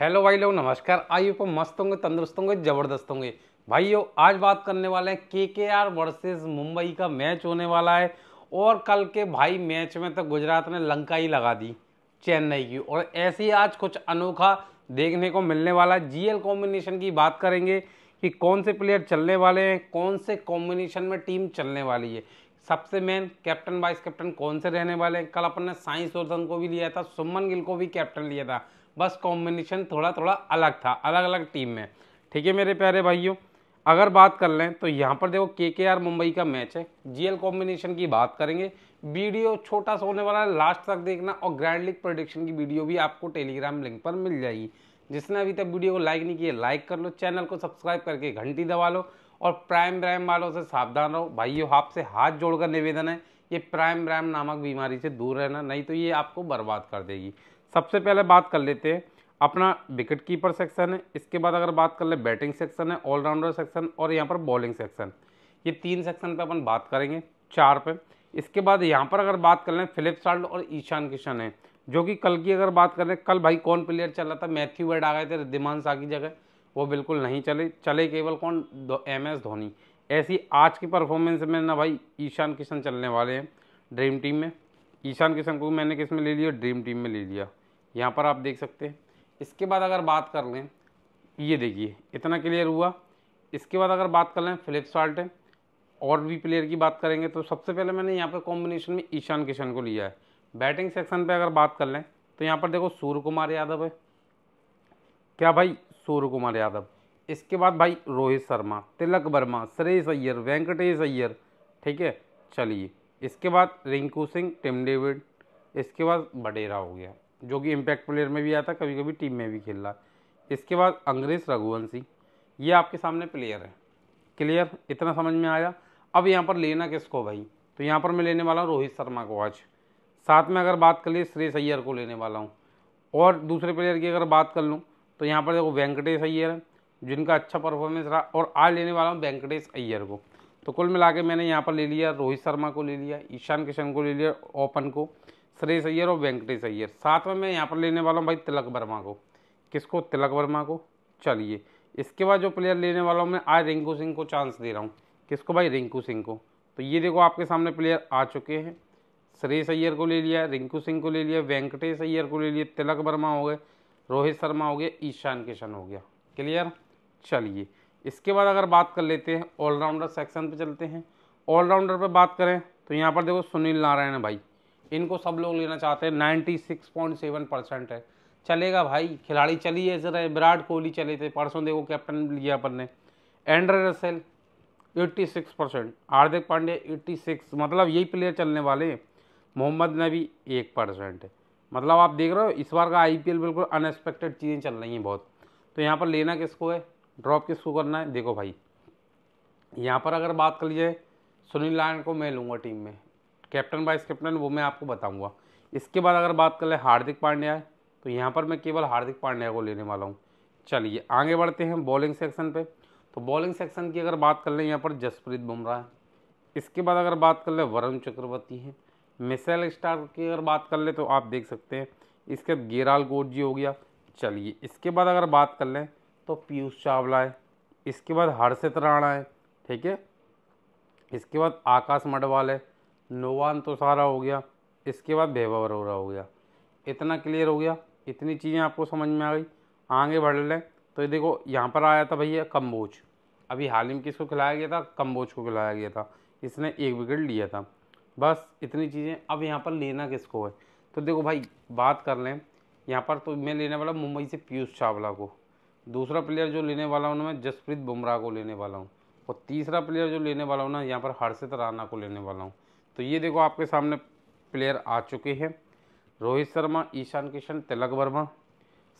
hello भाई लोग नमस्कार आइए को तो मस्त होंगे तंदुरुस्त होंगे जबरदस्त होंगे भाइयों आज बात करने वाले हैं के के आर वर्सेज मुंबई का मैच होने वाला है और कल के भाई मैच में तो गुजरात ने लंका ही लगा दी चेन्नई की और ऐसे ही आज कुछ अनोखा देखने को मिलने वाला है जीएल कॉम्बिनेशन की बात करेंगे कि कौन से प्लेयर चलने वाले हैं कौन से कॉम्बिनेशन में टीम चलने वाली है सबसे मेन कैप्टन वाइस कैप्टन कौन से रहने वाले हैं कल अपन ने साइंस सुरसन को भी लिया था सुमन गिल को भी कैप्टन लिया था बस कॉम्बिनेशन थोड़ा थोड़ा अलग था अलग अलग टीम में ठीक है मेरे प्यारे भाइयों अगर बात कर लें तो यहाँ पर देखो के के आर मुंबई का मैच है जीएल कॉम्बिनेशन की बात करेंगे वीडियो छोटा सा होने वाला है लास्ट तक देखना और ग्रैंड लीग प्रोडिक्शन की वीडियो भी आपको टेलीग्राम लिंक पर मिल जाएगी जिसने अभी तक वीडियो को लाइक नहीं किया लाइक कर लो चैनल को सब्सक्राइब करके घंटी दबा लो और प्राइम रैम वालों से सावधान रहो भाइयों आपसे हाथ जोड़कर निवेदन है ये प्राइम रैम नामक बीमारी से दूर रहना नहीं तो ये आपको बर्बाद कर देगी सबसे पहले बात कर लेते हैं अपना विकेट कीपर सेक्शन है इसके बाद अगर बात कर ले बैटिंग सेक्शन है ऑलराउंडर सेक्शन और यहाँ पर बॉलिंग सेक्शन ये तीन सेक्शन पे अपन बात करेंगे चार पे इसके बाद यहाँ पर अगर बात कर लें फिलिप साल्ट और ईशान किशन है जो कि कल की अगर बात करें कल भाई कौन प्लेयर चल रहा था मैथ्यू वेड आ गए थे रिद्धिमान शाह की जगह वो बिल्कुल नहीं चले चले केवल कौन एम एस धोनी ऐसी आज की परफॉर्मेंस में ना भाई ईशान किशन चलने वाले हैं ड्रीम टीम में ईशान किशन को मैंने किस में ले लिया ड्रीम टीम में ले लिया यहाँ पर आप देख सकते हैं इसके बाद अगर बात कर लें ये देखिए इतना क्लियर हुआ इसके बाद अगर बात कर लें फिलिप साल्ट है और भी प्लेयर की बात करेंगे तो सबसे पहले मैंने यहाँ पर कॉम्बिनेशन में ईशान किशन को लिया है बैटिंग सेक्शन पर अगर बात कर लें तो यहाँ पर देखो सूर्य कुमार यादव है क्या भाई सूर्य कुमार यादव इसके बाद भाई रोहित शर्मा तिलक वर्मा श्रेयस अय्यर वेंकटेश अय्यर ठीक है चलिए इसके बाद रिंकू सिंह टिम डेविड इसके बाद बडेरा हो गया जो कि इम्पैक्ट प्लेयर में भी आता कभी कभी टीम में भी खेल रहा है इसके बाद अंग्रेज रघुवंशी ये आपके सामने प्लेयर है क्लियर इतना समझ में आया अब यहाँ पर लेना किसको भाई तो यहाँ पर मैं लेने वाला हूँ रोहित शर्मा को आज साथ में अगर बात कर ली श्रेयस अय्यर को लेने वाला हूँ और दूसरे प्लेयर की अगर बात कर लूँ तो यहाँ पर देखो वेंकटेश अय्यर है जिनका अच्छा परफॉर्मेंस रहा और आज लेने वाला हूँ वेंकटेश अय्यर को तो कुल मिला के मैंने यहाँ पर ले लिया रोहित शर्मा को ले लिया ईशान किशन को ले लिया ओपन को सुरेश अय्यर और वेंकटेश अय्यर साथ में मैं यहाँ पर लेने वाला हूँ भाई तिलक वर्मा को किसको तिलक वर्मा को चलिए इसके बाद जो प्लेयर लेने वाला हूँ मैं आज रिंकू सिंह को चांस दे रहा हूँ किसको भाई रिंकू सिंह को तो ये देखो आपके सामने प्लेयर आ चुके हैं सुरेश अय्यर को ले लिया रिंकू सिंह को ले लिया वेंकटेश अय्यर को ले लिया तिलक वर्मा हो गए रोहित शर्मा हो गया ईशान किशन हो गया क्लियर चलिए इसके बाद अगर बात कर लेते हैं ऑलराउंडर सेक्शन पर चलते हैं ऑलराउंडर पर बात करें तो यहाँ पर देखो सुनील नारायण भाई इनको सब लोग लेना चाहते हैं ninety six point seven percent है चलेगा भाई खिलाड़ी चली ऐसे रहे विराट कोहली चले थे परसों देखो कैप्टन लिया अपन ने Andre Russell eighty six percent Hardik Pandey eighty six मतलब यही प्लेयर चलने वाले हैं मोहम्मद नबी एक परसेंट है मतलब आप देख रहे हो इस बार का आईपीएल बिल्कुल अनएक्सपेक्टेड चीज़ें चल रही हैं बहुत तो यहाँ पर लेना किसको है ड्रॉप किसको करना है देखो भाई यहाँ पर अगर बात कर लीजिए सुनील नारायण को मैं लूँगा टीम में कैप्टन वाइस कैप्टन वो मैं आपको बताऊंगा इसके बाद अगर बात कर ले हार्दिक पांड्या तो यहाँ पर मैं केवल हार्दिक पांड्या को लेने वाला हूँ चलिए आगे बढ़ते हैं बॉलिंग सेक्शन पे तो बॉलिंग सेक्शन की अगर बात कर लें यहाँ पर जसप्रीत बुमराह है इसके बाद अगर बात कर लें वरुण चक्रवर्ती है मिसाइल स्टार की अगर बात कर ले तो आप देख सकते हैं इसके बाद गेराल गोड जी हो गया चलिए इसके बाद अगर बात कर लें तो पीयूष चावला है इसके बाद हर्षित राणा है ठीक है इसके बाद आकाश मडवाल है नोवान तो सारा हो गया इसके बाद बेहबावर हो रहा हो गया इतना क्लियर हो गया इतनी चीज़ें आपको समझ में आ गई आगे बढ़ लें तो ये देखो यहाँ पर आया था भैया कम्बोज अभी हाल ही में किसको खिलाया गया था कम्बोज को खिलाया गया था इसने एक विकेट लिया था बस इतनी चीज़ें अब यहाँ पर लेना किसको है तो देखो भाई बात कर लें यहाँ पर तो मैं लेने वाला मुंबई से पीयूष चावला को दूसरा प्लेयर जो लेने वाला हूँ ना मैं जसप्रीत बुमराह को लेने वाला हूँ और तीसरा प्लेयर जो लेने वाला हूँ ना यहाँ पर हर्षित राणा को लेने वाला हूँ तो ये देखो आपके सामने प्लेयर आ चुके हैं रोहित शर्मा ईशान किशन तिलक वर्मा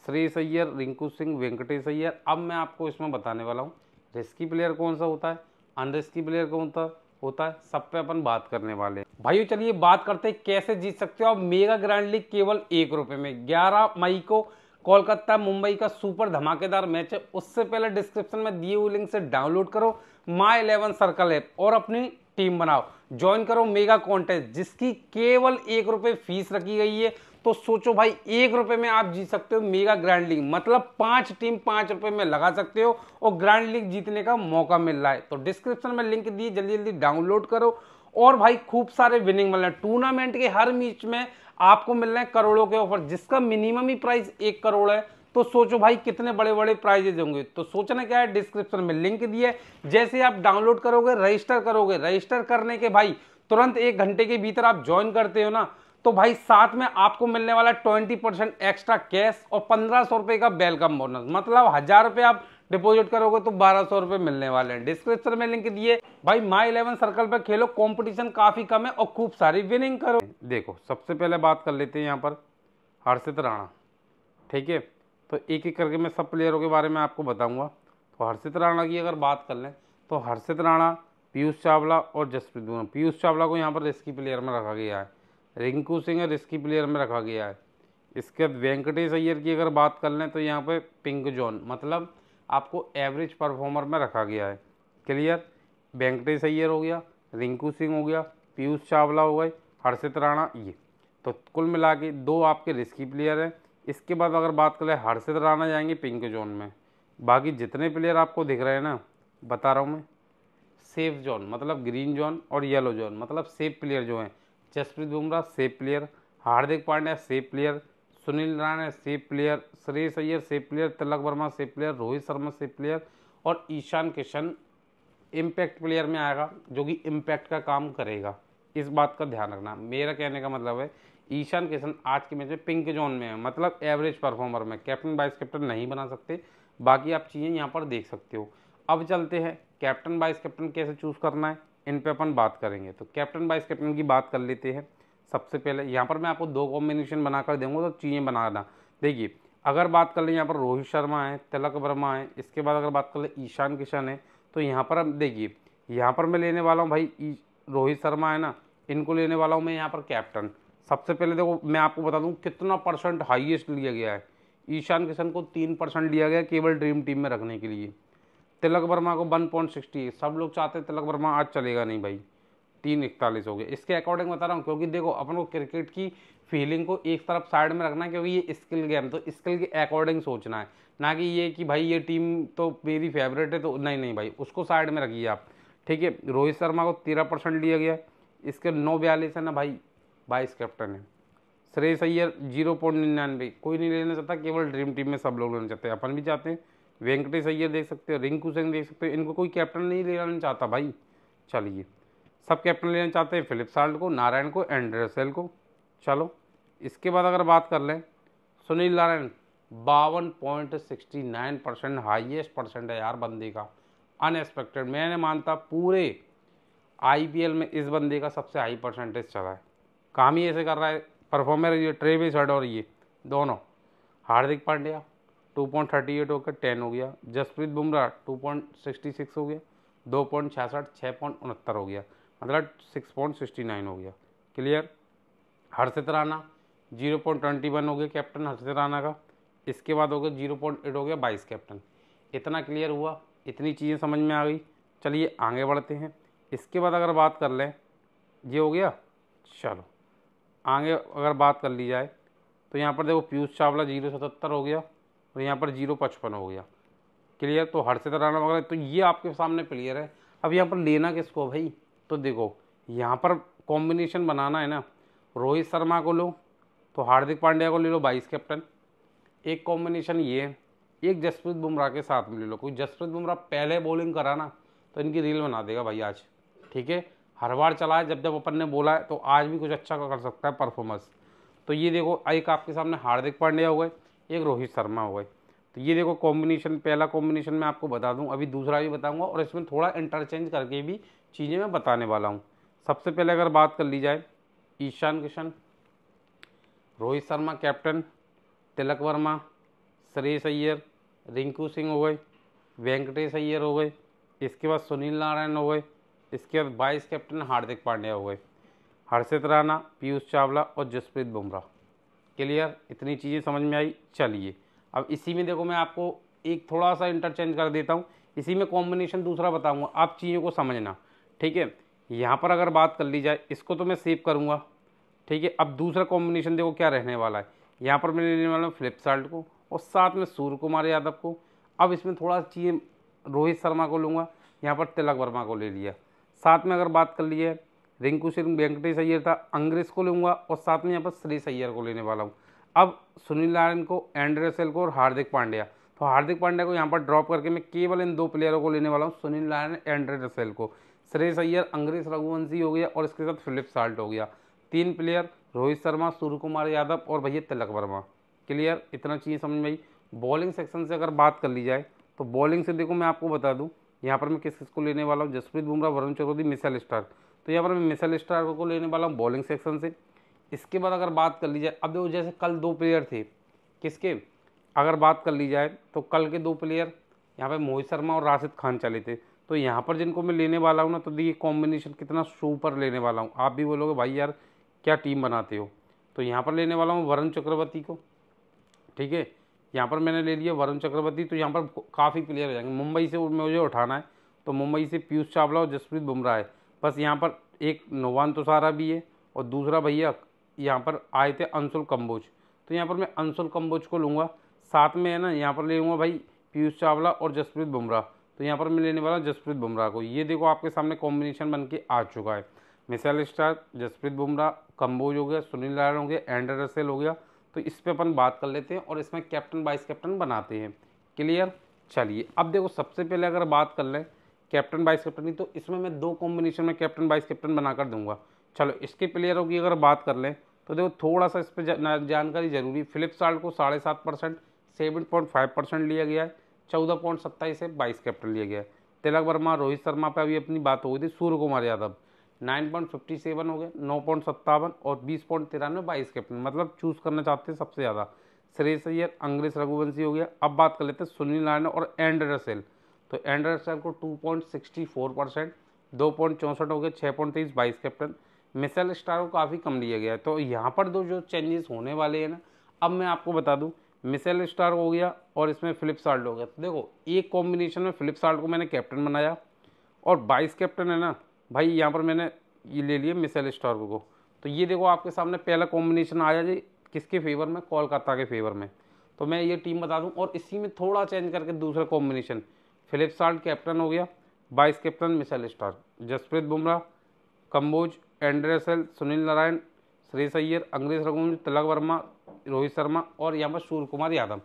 श्री अय्यर रिंकू सिंह वेंकटेश अय्यर अब मैं आपको इसमें बताने वाला हूँ रिस्की प्लेयर कौन सा होता है अनरिस्की प्लेयर कौन सा होता है सब पे अपन बात करने वाले हैं भाइयों चलिए बात करते हैं कैसे जीत सकते हो आप मेगा ग्रैंड लीग केवल एक रुपये में ग्यारह मई को कोलकाता मुंबई का सुपर धमाकेदार मैच है उससे पहले डिस्क्रिप्शन में दिए हुए लिंक से डाउनलोड करो माई इलेवन सर्कल ऐप और अपनी टीम बनाओ ज्वाइन करो मेगा कॉन्टेस्ट जिसकी केवल एक रुपये फीस रखी गई है तो सोचो भाई एक रुपये में आप जीत सकते हो मेगा ग्रैंड लीग मतलब पांच टीम पांच रुपये में लगा सकते हो और ग्रैंड लीग जीतने का मौका मिल रहा है तो डिस्क्रिप्शन में लिंक दिए जल्दी जल्दी डाउनलोड करो और भाई खूब सारे विनिंग मिल रहे हैं टूर्नामेंट के हर मैच में आपको मिल रहे हैं करोड़ों के ऑफर जिसका मिनिमम ही प्राइस एक करोड़ है तो सोचो भाई कितने बड़े बड़े प्राइजेज होंगे तो सोचना क्या है डिस्क्रिप्शन में लिंक दिया है जैसे आप डाउनलोड करोगे रजिस्टर करोगे रजिस्टर करने के भाई तुरंत एक घंटे के भीतर आप ज्वाइन करते हो ना तो भाई साथ में आपको मिलने वाला ट्वेंटी परसेंट एक्स्ट्रा कैश और पंद्रह सौ रुपये का वेलकम बोनस मतलब हज़ार रुपये आप डिपॉजिट करोगे तो बारह सौ रुपये मिलने वाले हैं डिस्क्रिप्शन में लिंक दिए भाई माई इलेवन सर्कल पर खेलो कंपटीशन काफ़ी कम है और खूब सारी विनिंग करो देखो सबसे पहले बात कर लेते हैं यहाँ पर हर्षित राणा ठीक है तो एक एक करके मैं सब प्लेयरों के बारे में आपको बताऊंगा तो हर्षित राणा की अगर बात कर लें तो हर्षित राणा पीयूष चावला और जसप्रीत बुमराह पीयूष चावला को यहाँ पर रिस्की प्लेयर में रखा गया है रिंकू सिंह रिस्की प्लेयर में रखा गया है इसके बाद वेंकटेश अय्यर की अगर बात कर लें तो यहाँ पर पिंक जोन मतलब आपको एवरेज परफॉर्मर में रखा गया है क्लियर वेंकटेश अय्यर हो गया रिंकू सिंह हो गया पीयूष चावला हो गए हर्षित राणा ये तो कुल मिला के दो आपके रिस्की प्लेयर हैं इसके बाद अगर बात करें हर्षित राणा जाएंगे पिंक जोन में बाकी जितने प्लेयर आपको दिख रहे हैं ना बता रहा हूँ मैं सेफ जोन मतलब ग्रीन जोन और येलो जोन मतलब सेफ प्लेयर जो हैं Jasprit Bumrah safe player Hardik Pandya safe player Sunil Narine safe player Shreyas Iyer safe player Tilak Varma safe player Rohit Sharma safe player और ईशान किशन इम्पैक्ट प्लेयर में आएगा जो कि इम्पैक्ट का काम करेगा इस बात का ध्यान रखना मेरा कहने का मतलब है ईशान किशन आज के मैच में पिंक जोन में है मतलब एवरेज परफॉर्मर में कैप्टन वाइस कैप्टन नहीं बना सकते बाकी आप चीज़ें यहाँ पर देख सकते हो अब चलते हैं कैप्टन वाइस कैप्टन कैसे चूज़ करना है इन पर अपन बात करेंगे तो कैप्टन वाइस कैप्टन की बात कर लेते हैं सबसे पहले यहाँ पर मैं आपको दो कॉम्बिनेशन बनाकर दूंगा तो चीज़ें बनाना देखिए अगर बात कर लें यहाँ पर रोहित शर्मा है तिलक वर्मा है इसके बाद अगर बात कर लें ईशान किशन है तो यहाँ पर देखिए यहाँ पर मैं लेने वाला हूँ भाई रोहित शर्मा है ना इनको लेने वाला हूँ मैं यहाँ पर कैप्टन सबसे पहले देखो मैं आपको बता दूं कितना परसेंट हाईएस्ट लिया गया है ईशान किशन को तीन परसेंट लिया गया केवल ड्रीम टीम में रखने के लिए तिलक वर्मा को वन पॉइंट सिक्सटी सब लोग चाहते हैं तिलक वर्मा आज चलेगा नहीं भाई तीन इकतालीस हो गए इसके अकॉर्डिंग बता रहा हूँ क्योंकि देखो अपन को क्रिकेट की फीलिंग को एक तरफ साइड में रखना है क्योंकि ये स्किल गेम तो स्किल के अकॉर्डिंग सोचना है ना कि ये कि भाई ये टीम तो मेरी फेवरेट है तो नहीं नहीं भाई उसको साइड में रखिए आप ठीक है रोहित शर्मा को तेरह परसेंट लिया गया इसके नौ बयालीस है ना भाई बाईस कैप्टन है श्रेय अय्यर जीरो पॉइंट निन्यानवे कोई नहीं लेना चाहता केवल ड्रीम टीम में सब लोग लेना चाहते हैं अपन भी चाहते हैं वेंकटेश सैयर देख सकते हो रिंकू सिंह देख सकते हो इनको कोई कैप्टन नहीं लेना चाहता भाई चलिए सब कैप्टन लेना चाहते हैं फिलिप साल्ट को नारायण को एंड को चलो इसके बाद अगर बात कर लें सुनील नारायण बावन point sixty nine percent highest percent है यार बंदे का अनएक्सपेक्टेड मैंने मानता पूरे आईपीएल में इस बंदे का सबसे हाई परसेंटेज चला है काम ही ऐसे कर रहा है परफॉर्मर ये ट्रे भी हेड और ये दोनों Hardik Pandya two point thirty eight होकर टेन हो गया Jasprit Bumrah two point sixty six हो गया दो पॉइंट छियासठ छः पॉइंट उनहत्तर हो गया मतलब सिक्स पॉइंट सिक्सटी नाइन हो गया clear Harshit Rana zero point twenty one हो गया कैप्टन हर्षित राना का इसके बाद हो गया जीरो पॉइंट एट हो गया बाईस कैप्टन इतना क्लियर हुआ इतनी चीज़ें समझ में आ गई चलिए आगे बढ़ते हैं इसके बाद अगर बात कर लें ये हो गया चलो आगे अगर बात कर ली जाए तो यहाँ पर देखो पीयूष चावला जीरो सतहत्तर हो गया और यहाँ पर जीरो पचपन हो गया क्लियर तो हर्षित तो राणा वगैरह तो ये आपके सामने प्लेयर है अब यहाँ पर लेना किसको भाई तो देखो यहाँ पर कॉम्बिनेशन बनाना है ना रोहित शर्मा को लो तो हार्दिक पांड्या को ले लो बाईस कैप्टन एक कॉम्बिनेशन ये है एक जसप्रीत बुमराह के साथ में ले लो क्योंकि जसप्रीत बुमराह पहले बॉलिंग करा ना तो इनकी रील बना देगा भाई आज ठीक है हर बार चला है जब जब अपन ने बोला है तो आज भी कुछ अच्छा कर सकता है परफॉर्मेंस तो ये देखो एक आपके सामने हार्दिक पांड्या हो गए एक रोहित शर्मा हो गए तो ये देखो कॉम्बिनेशन पहला कॉम्बिनेशन मैं आपको बता दूँ अभी दूसरा भी बताऊँगा और इसमें थोड़ा इंटरचेंज करके भी चीज़ें मैं बताने वाला हूँ सबसे पहले अगर बात कर ली जाए ईशान किशन रोहित शर्मा कैप्टन तिलक वर्मा सुरेश अय्यर रिंकू सिंह हो गए वेंकटेश अय्यर हो गए इसके बाद सुनील नारायण हो गए इसके बाद वाइस कैप्टन हार्दिक पांड्या हुए हर्षित राणा पीयूष चावला और जसप्रीत बुमराह क्लियर इतनी चीज़ें समझ में आई चलिए अब इसी में देखो मैं आपको एक थोड़ा सा इंटरचेंज कर देता हूँ इसी में कॉम्बिनेशन दूसरा बताऊँगा आप चीज़ों को समझना ठीक है यहाँ पर अगर बात कर ली जाए इसको तो मैं सेव करूँगा ठीक है अब दूसरा कॉम्बिनेशन देखो क्या रहने वाला है यहाँ पर मैं लेने वाला हूँ फ्लिपसार्ट को और साथ में सूर्य कुमार यादव को अब इसमें थोड़ा चीज़ें रोहित शर्मा को लूँगा यहाँ पर तिलक वर्मा को ले लिया साथ में अगर बात कर लीजिए रिंकू सिंह वेंकटेश अय्यर था अंग्रेज को लूँगा और साथ में यहाँ पर श्रेष सैयर को लेने वाला हूँ अब सुनील नारायण को एंड्रेसेल को और हार्दिक पांड्या तो हार्दिक पांड्या को यहाँ पर ड्रॉप करके मैं केवल इन दो प्लेयरों को लेने वाला हूँ सुनील नारायण एंड्रे रसेल को श्रेष अय्यर अंग्रेज रघुवंशी हो गया और इसके साथ फिलिप साल्ट हो गया तीन प्लेयर रोहित शर्मा सूर्य कुमार यादव और भैया तिलक वर्मा क्लियर इतना चाहिए समझ में आई बॉलिंग सेक्शन से अगर बात कर ली जाए तो बॉलिंग से देखो मैं आपको बता दूँ यहाँ पर मैं किस किस को लेने वाला हूँ जसप्रीत बुमराह वरुण चक्रवर्ती मिसाइल स्टार तो यहाँ पर मैं मिसाइल स्टार को लेने वाला हूँ बॉलिंग सेक्शन से इसके बाद अगर बात कर ली जाए अब देखो जैसे कल दो प्लेयर थे किसके अगर बात कर ली जाए तो कल के दो प्लेयर यहाँ पर मोहित शर्मा और राशिद खान चले थे तो यहाँ पर जिनको मैं लेने वाला हूँ ना तो देखिए कॉम्बिनेशन कितना सुपर लेने वाला हूँ आप भी बोलोगे भाई यार क्या टीम बनाते हो तो यहाँ पर लेने वाला हूँ वरुण चक्रवर्ती को ठीक है यहाँ पर मैंने ले लिया वरुण चक्रवर्ती तो यहाँ पर काफ़ी प्लेयर हो जाएंगे मुंबई से मुझे उठाना है तो मुंबई से पीयूष चावला और जसप्रीत बुमराह है बस यहाँ पर एक नोवान सारा भी है और दूसरा भैया यहाँ पर आए थे अंशुल कम्बोज तो यहाँ पर मैं अंशुल कम्बोज को लूँगा साथ में है ना यहाँ पर ले लूँगा भाई पीयूष चावला और जसप्रीत बुमराह तो यहाँ पर मैं लेने वाला हूँ जसप्रीत बुमराह को ये देखो आपके सामने कॉम्बिनेशन बन के आ चुका है मिसाइल स्टार जसप्रीत बुमराह कम्बोज हो गया सुनील नारायण हो गया एंडर रसेल हो गया तो इस पर अपन बात कर लेते हैं और इसमें कैप्टन वाइस कैप्टन बनाते हैं क्लियर चलिए अब देखो सबसे पहले अगर बात कर लें कैप्टन वाइस कैप्टन की तो इसमें मैं दो कॉम्बिनेशन में कैप्टन वाइस कैप्टन बनाकर दूंगा चलो इसके प्लेयरों की अगर बात कर लें तो देखो थोड़ा सा इस पर जानकारी जरूरी फ्लिपसार्ट को साढ़े सात percent seven point five percent लिया गया है चौदह पॉइंट सत्ताईस से बाइस कैप्टन लिया गया है तिलक वर्मा रोहित शर्मा पर अभी अपनी बात हो गई थी Surya Kumar Yadav nine point fifty seven हो गए नौ पॉइंट सत्तावन और बीस पॉइंट तिरानवे बाईस कैप्टन मतलब चूज़ करना चाहते हैं सबसे ज़्यादा श्रेयस अय्यर अंग्रेज रघुवंशी हो गया अब बात कर लेते हैं सुनील नारायण और एंड रसेल तो एंड रसेल को two point sixty four percent दो पॉइंट चौंसठ हो गए छः पॉइंट तेईस बाईस कैप्टन मिसल स्टार को काफ़ी कम लिया गया है तो यहाँ पर दो जो चेंजेस होने वाले हैं ना अब मैं आपको बता दूँ मिसल स्टार हो गया और इसमें फ्लिपसार्ट हो गया तो देखो एक कॉम्बिनेशन में फ्लिपसार्ट को मैंने कैप्टन बनाया और बाईस कैप्टन है ना भाई यहाँ पर मैंने ये ले लिया मिसेल स्टॉर्ब को तो ये देखो आपके सामने पहला कॉम्बिनेशन आया जी किसके फेवर में कोलकाता के फेवर में तो मैं ये टीम बता दूँ और इसी में थोड़ा चेंज करके दूसरा कॉम्बिनेशन फिलिप साल्ट कैप्टन हो गया vice captain Mitchell Starc Jasprit Bumrah Kamboj Andre Russell Sunil Narayan Shreyas Iyer Angkrish Raghuvansh तिलक वर्मा रोहित शर्मा और यहाँ पर सूर्य कुमार यादव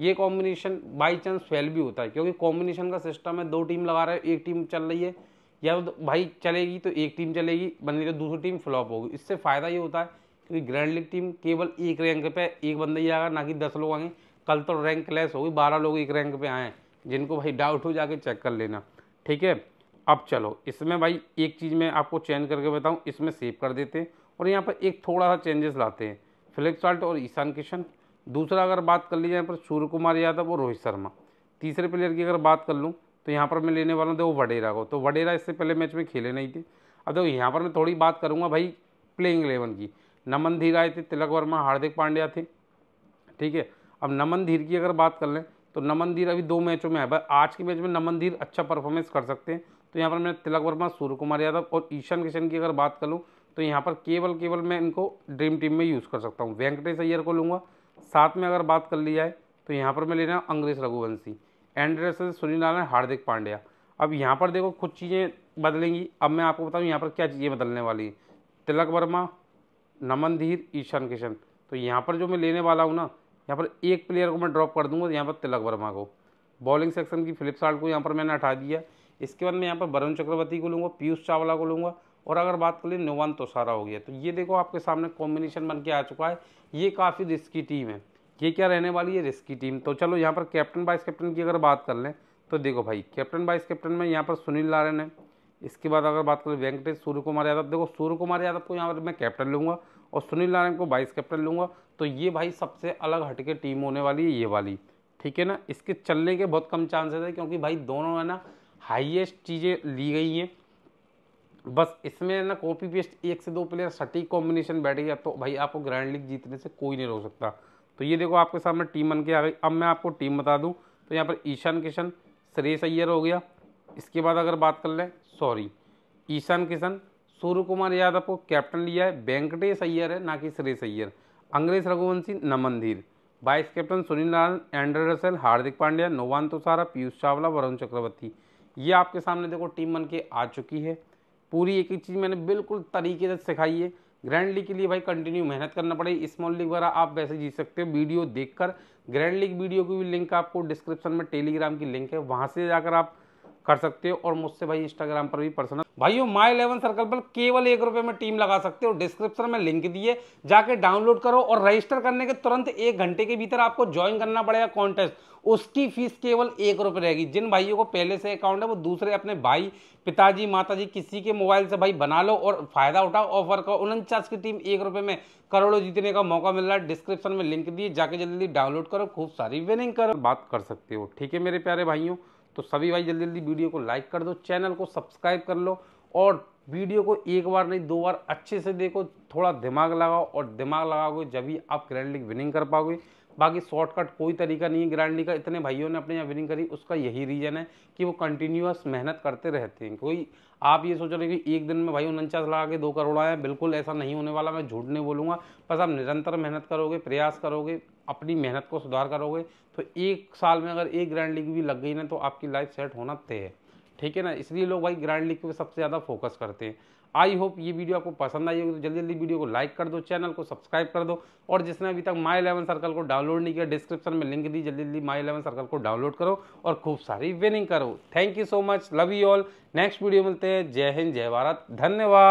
ये कॉम्बिनेशन बाई चांस फेल भी होता है क्योंकि कॉम्बिनेशन का सिस्टम है दो टीम लगा रहे हैं एक टीम चल रही है या तो भाई चलेगी तो एक टीम चलेगी बंदी तो दूसरी टीम फ्लॉप होगी इससे फ़ायदा ये होता है क्योंकि ग्रैंड लीग टीम केवल एक रैंक पे एक बंदा ही आएगा ना कि दस लोग आएंगे कल तो रैंक क्लैश होगी बारह लोग एक रैंक पे आए जिनको भाई डाउट हो जाके चेक कर लेना ठीक है अब चलो इसमें भाई एक चीज़ मैं आपको चेंज करके बताऊँ इसमें सेव कर देते हैं और यहाँ पर एक थोड़ा सा चेंजेस लाते हैं फ्लिपकार्ट और ईशान किशन दूसरा अगर बात कर ली जाए पर सूर्य कुमार यादव और रोहित शर्मा तीसरे प्लेयर की अगर बात कर लूँ तो यहाँ पर मैं लेने वाला हूँ देखो वडेरा को तो वडेरा इससे पहले मैच में खेले नहीं थे अब देखो यहाँ पर मैं थोड़ी बात करूँगा भाई प्लेइंग एलेवन की नमन धीर आए थे तिलक वर्मा हार्दिक पांड्या थे ठीक है अब नमन धीर की अगर बात कर लें तो नमन धीर अभी दो मैचों में है भाई आज के मैच में नमन धीर अच्छा परफॉर्मेंस कर सकते हैं तो यहाँ पर मैं तिलक वर्मा सूर्य कुमार यादव और ईशान किशन की अगर बात कर लूँ तो यहाँ पर केवल केवल मैं इनको ड्रीम टीम में यूज़ कर सकता हूँ वेंकटेश अय्यर को लूँगा साथ में अगर बात कर ली जाए तो यहाँ पर मैं ले रहा हूँ अंग्रेज रघुवंशी एंड सुनील नारायण हार्दिक पांड्या अब यहाँ पर देखो कुछ चीज़ें बदलेंगी अब मैं आपको बताऊँ यहाँ पर क्या चीज़ें बदलने वाली हैं तिलक वर्मा नमन धीर ईशान किशन तो यहाँ पर जो मैं लेने वाला हूँ ना यहाँ पर एक प्लेयर को मैं ड्रॉप कर दूँगा तो यहाँ पर तिलक वर्मा को बॉलिंग सेक्शन की फिलिप साल्ट को यहाँ पर मैंने हटा दिया इसके बाद मैं यहाँ पर वरुण चक्रवर्ती को लूँगा पीयूष चावला को लूँगा और अगर बात कर लें नोवान तो सारा हो गया तो ये देखो आपके सामने कॉम्बिनेशन बन के आ चुका है ये काफ़ी रिस्की टीम है ये क्या रहने वाली है रिस्की टीम तो चलो यहाँ पर कैप्टन वाइस कैप्टन की अगर बात कर लें तो देखो भाई कैप्टन वाइस कैप्टन में यहाँ पर सुनील नारायण है इसके बाद अगर बात करें वेंकटेश सूर्य कुमार यादव देखो सूर्य कुमार यादव को यहाँ पर मैं कैप्टन लूँगा और सुनील नारायण को वाइस कैप्टन लूँगा तो ये भाई सबसे अलग हटके टीम होने वाली है ये वाली ठीक है ना इसके चलने के बहुत कम चांसेस है क्योंकि भाई दोनों है ना हाईएस्ट चीज़ें ली गई हैं बस इसमें है ना कॉपी पेस्ट एक से दो प्लेयर सटीक कॉम्बिनेशन बैठ गया तो भाई आपको ग्रैंड लीग जीतने से कोई नहीं रोक सकता तो ये देखो आपके सामने टीम बन के आ गई अब मैं आपको टीम बता दूँ तो यहाँ पर ईशान किशन सुरेश अय्यर हो गया इसके बाद अगर बात कर लें सॉरी ईशान किशन सूर्य कुमार यादव को कैप्टन लिया है वेंकटेश अय्यर है ना कि सुरेश अय्यर अंग्रेज Raghuvanshi नमनधीर vice captain Sunil Narayan Andre Russell हार्दिक पांड्या नोवान तुषारा पीयूष चावला वरुण चक्रवर्ती ये आपके सामने देखो टीम बन के आ चुकी है पूरी एक ही चीज़ मैंने बिल्कुल तरीके से सिखाई है ग्रैंड लीग के लिए भाई कंटिन्यू मेहनत करना पड़ेगी स्मॉल लीग वगैरह आप वैसे जीत सकते हो वीडियो देखकर ग्रैंड लीग वीडियो की भी लिंक आपको डिस्क्रिप्शन में टेलीग्राम की लिंक है वहाँ से जाकर आप कर सकते हो और मुझसे भाई इंस्टाग्राम पर भी पर्सनल भाइयों माई इलेवन सर्कल पर केवल एक रुपये में टीम लगा सकते हो डिस्क्रिप्शन में लिंक दिए जाके डाउनलोड करो और रजिस्टर करने के तुरंत एक घंटे के भीतर आपको ज्वाइन करना पड़ेगा कॉन्टेस्ट उसकी फीस केवल एक रुपये रहेगी जिन भाइयों को पहले से अकाउंट है वो दूसरे अपने भाई पिताजी माताजी किसी के मोबाइल से भाई बना लो और फ़ायदा उठाओ ऑफर का उनचास की टीम एक रुपये में करोड़ों जीतने का मौका मिल रहा है डिस्क्रिप्शन में लिंक दिए जाके जल्दी डाउनलोड करो खूब सारी विनिंग करो बात कर सकते हो ठीक है मेरे प्यारे भाइयों तो सभी भाई जल्दी जल्दी वीडियो को लाइक कर दो चैनल को सब्सक्राइब कर लो और वीडियो को एक बार नहीं दो बार अच्छे से देखो थोड़ा दिमाग लगाओ और दिमाग लगाओगे जब भी आप क्रेडिट विनिंग कर पाओगे बाकी शॉर्टकट कोई तरीका नहीं है ग्रैंडली का इतने भाइयों ने अपने यहाँ विनिंग करी उसका यही रीज़न है कि वो कंटिन्यूस मेहनत करते रहते हैं कोई आप ये सोच रहे हैं कि एक दिन में भाई उनचास लगा के दो करोड़ आए बिल्कुल ऐसा नहीं होने वाला मैं झूठ नहीं बोलूँगा बस आप निरंतर मेहनत करोगे प्रयास करोगे अपनी मेहनत को सुधार करोगे तो एक साल में अगर एक ग्रैंड लीग भी लग गई ना तो आपकी लाइफ सेट होना तय है ठीक है ना इसलिए लोग भाई ग्रैंड लीग पे सबसे ज़्यादा फोकस करते हैं आई होप ये वीडियो आपको पसंद आई होगी तो जल्दी जल्दी वीडियो को लाइक कर दो चैनल को सब्सक्राइब कर दो और जिसने अभी तक माई इलेवन सर्कल को डाउनलोड नहीं किया डिस्क्रिप्शन में लिंक दी जल्दी जल्दी माई इलेवन सर्कल को डाउनलोड करो और खूब सारी विनिंग करो thank you so much love you all next video मिलते हैं जय हिंद जय भारत धन्यवाद